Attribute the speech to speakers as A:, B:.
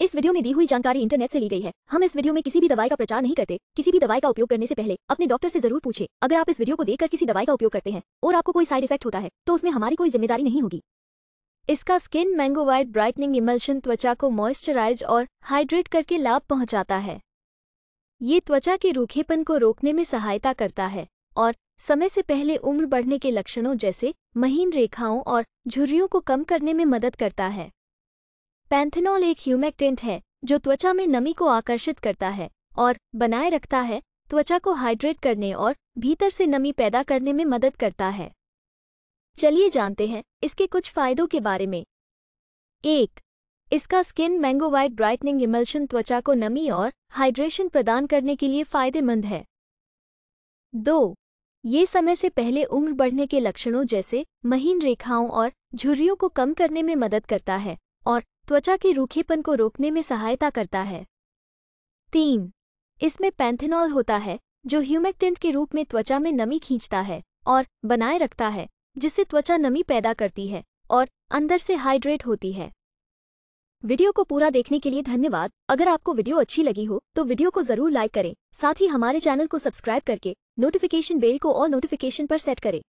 A: इस वीडियो में दी हुई जानकारी इंटरनेट से ली गई है हम इस वीडियो में किसी भी दवाई का प्रचार नहीं करते किसी भी दवाई का उपयोग करने से पहले अपने डॉक्टर से जरूर पूछे अगर आप इस वीडियो को देखकर किसी दवाई का उपयोग करते हैं और आपको कोई साइड इफेक्ट होता है तो उसमें हमारी कोई जिम्मेदारी नहीं होगी इसका skin mango white brightening emulsion त्वचा को मॉइस्चराइज और हाइड्रेट करके लाभ पहुंचाता है ये त्वचा के रूखेपन को रोकने में सहायता करता है और समय से पहले उम्र बढ़ने के लक्षणों जैसे महीन रेखाओं और झुर्रियों को कम करने में मदद करता है पैंथेनॉल एक ह्यूमेक्टेंट है जो त्वचा में नमी को आकर्षित करता है और बनाए रखता है त्वचा को हाइड्रेट करने और भीतर से नमी पैदा करने में मदद करता है चलिए जानते हैं इसके कुछ फायदों के बारे में एक इसका skin mango white brightening emulsion त्वचा को नमी और हाइड्रेशन प्रदान करने के लिए फायदेमंद है दो ये समय से पहले उम्र बढ़ने के लक्षणों जैसे महीन रेखाओं और झुर्रियों को कम करने में मदद करता है और त्वचा के रूखेपन को रोकने में सहायता करता है तीन इसमें पैंथेनॉल होता है जो ह्यूमेक्टेंट के रूप में त्वचा में नमी खींचता है और बनाए रखता है जिससे त्वचा नमी पैदा करती है और अंदर से हाइड्रेट होती है वीडियो को पूरा देखने के लिए धन्यवाद अगर आपको वीडियो अच्छी लगी हो तो वीडियो को जरूर लाइक करें साथ ही हमारे चैनल को सब्सक्राइब करके नोटिफिकेशन बेल को और नोटिफिकेशन पर सेट करें